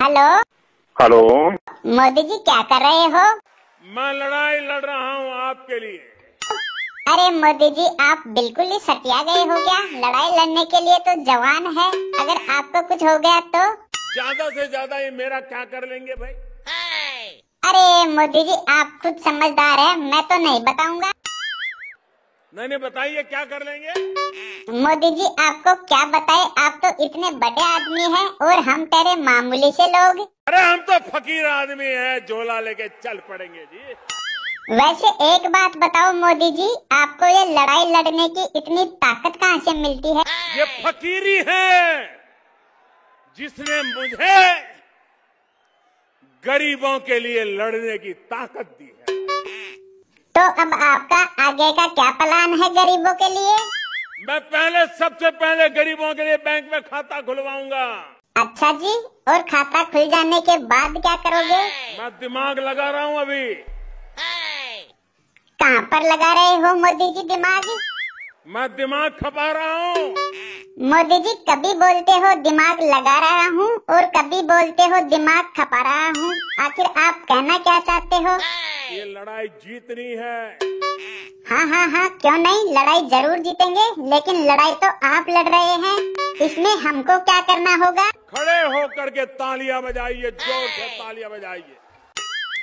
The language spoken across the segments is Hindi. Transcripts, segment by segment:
हेलो हेलो मोदी जी क्या कर रहे हो मैं लड़ाई लड़ रहा हूँ आपके लिए अरे मोदी जी आप बिल्कुल ही सटिया गए हो क्या लड़ाई लड़ने के लिए तो जवान है अगर आपको कुछ हो गया तो ज्यादा से ज्यादा ये मेरा क्या कर लेंगे भाई अरे मोदी जी आप कुछ समझदार है मैं तो नहीं बताऊंगा मैंने बताइए क्या कर लेंगे मोदी जी आपको क्या बताए आप तो इतने बड़े आदमी हैं और हम तेरे मामूली से लोग अरे हम तो फकीर आदमी हैं झोला लेके चल पड़ेंगे जी वैसे एक बात बताओ मोदी जी आपको ये लड़ाई लड़ने की इतनी ताकत कहाँ से मिलती है ये फकीरी है जिसने मुझे गरीबों के लिए लड़ने की ताकत दी तो अब आपका आगे का क्या प्लान है गरीबों के लिए मैं पहले सबसे पहले गरीबों के लिए बैंक में खाता खुलवाऊंगा अच्छा जी और खाता खुल जाने के बाद क्या करोगे मैं दिमाग लगा रहा हूँ अभी कहाँ पर लगा रहे हो मोदी जी दिमाग मैं दिमाग खपा रहा हूँ मोदी जी कभी बोलते हो दिमाग लगा रहा हूँ और कभी बोलते हो दिमाग खपा रहा हूँ आखिर आप कहना क्या चाहते हो ये लड़ाई जीतनी है हाँ हाँ हाँ क्यों नहीं लड़ाई जरूर जीतेंगे लेकिन लड़ाई तो आप लड़ रहे हैं इसमें हमको क्या करना होगा खड़े होकर के तालियां बजाइए जोर से तालियां बजाइए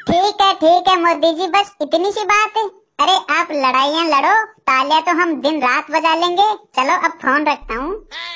ठीक है ठीक है मोदी जी बस इतनी सी बात है अरे आप लड़ाइयाँ लड़ो तालियां तो हम दिन रात बजा लेंगे चलो अब फोन रखता हूँ हाँ।